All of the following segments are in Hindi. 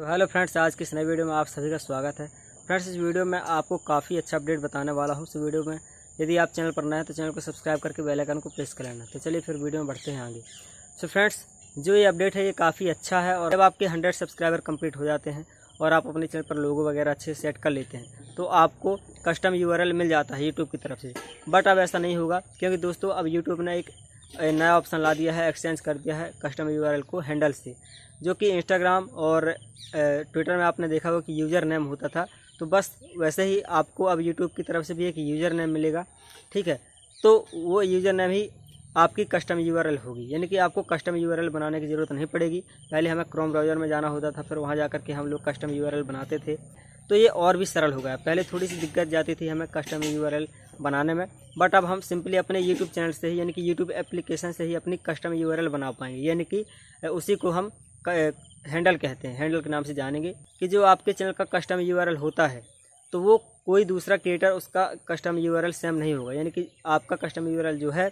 तो हेलो फ्रेंड्स आज की इस नए वीडियो में आप सभी का स्वागत है फ्रेंड्स इस वीडियो में आपको काफ़ी अच्छा अपडेट बताने वाला हूँ इस वीडियो में यदि आप चैनल पर नए हैं तो चैनल को सब्सक्राइब करके बेल आइकन को प्रेस कर लेना तो चलिए फिर वीडियो में बढ़ते हैं आगे सो so फ्रेंड्स जो ये अपडेट है ये काफ़ी अच्छा है और जब आपके हंड्रेड सब्सक्राइबर कम्प्लीट हो जाते हैं और आप अपने चैनल पर लोगो वगैरह अच्छे सेट कर लेते हैं तो आपको कस्टम यू मिल जाता है यूट्यूब की तरफ से बट अब ऐसा नहीं होगा क्योंकि दोस्तों अब यूट्यूब ने एक नया ऑप्शन ला दिया है एक्सचेंज कर दिया है कस्टमर यू को हैंडल से जो कि इंस्टाग्राम और ट्विटर में आपने देखा होगा कि यूज़र नेम होता था तो बस वैसे ही आपको अब यूट्यूब की तरफ से भी एक यूज़र नेम मिलेगा ठीक है तो वो यूज़र नेम ही आपकी कस्टम यू होगी यानी कि आपको कस्टम यू बनाने की ज़रूरत नहीं पड़ेगी पहले हमें क्रोम ब्राउज़र में जाना होता था फिर वहाँ जा के हम लोग कस्टम यू बनाते थे तो ये और भी सरल हो गया पहले थोड़ी सी दिक्कत जाती थी हमें कस्टम यू बनाने में बट अब हम सिंपली अपने यूट्यूब चैनल से ही यानी कि यूट्यूब एप्लीकेशन से ही अपनी कस्टम यू बना पाएंगे यानी कि उसी को हम हैंडल कहते हैं हैंडल के नाम से जानेंगे कि जो आपके चैनल का कस्टम यू होता है तो वो कोई दूसरा क्रिएटर उसका कस्टम यू सेम नहीं होगा यानी कि आपका कस्टम यू जो है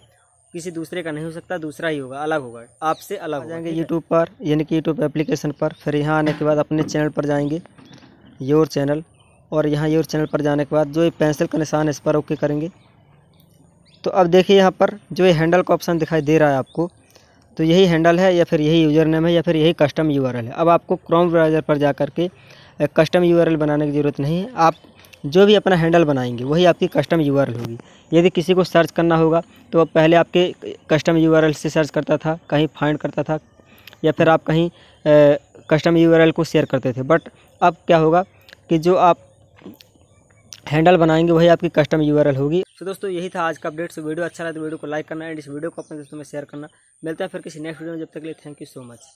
किसी दूसरे का नहीं हो सकता दूसरा ही होगा अलग होगा आपसे अलग हो जाएंगे यूट्यूब पर यानी कि यूट्यूब एप्लीकेशन पर फिर यहाँ आने के बाद अपने चैनल पर जाएंगे योर चैनल और यहाँ योर चैनल पर जाने के बाद जो ये पेंसिल का निशान है इस पर ओके करेंगे तो अब देखिए यहाँ पर जो ये हैंडल का ऑप्शन दिखाई दे रहा है आपको तो यही हैंडल है या फिर यही यूज़र नेम है या फिर यही कस्टम यू है अब आपको क्रोम ब्राउज़र पर जा के कस्टम यू बनाने की ज़रूरत नहीं है आप जो भी अपना हैंडल बनाएंगे वही आपकी कस्टम यू होगी यदि किसी को सर्च करना होगा तो पहले आपके कस्टम यू से सर्च करता था कहीं फाइंड करता था या फिर आप कहीं कस्टम यू को शेयर करते थे बट अब क्या होगा कि जो आप हैंडल बनाएंगे वही आपकी कस्टम यूआरएल होगी तो दोस्तों यही था आज का अपडेट से वीडियो अच्छा लगा तो वीडियो को लाइक करना एंड इस वीडियो को अपने दोस्तों में शेयर करना मिलता है फिर किसी नेक्स्ट वीडियो में जब तक के लिए थैंक यू सो मच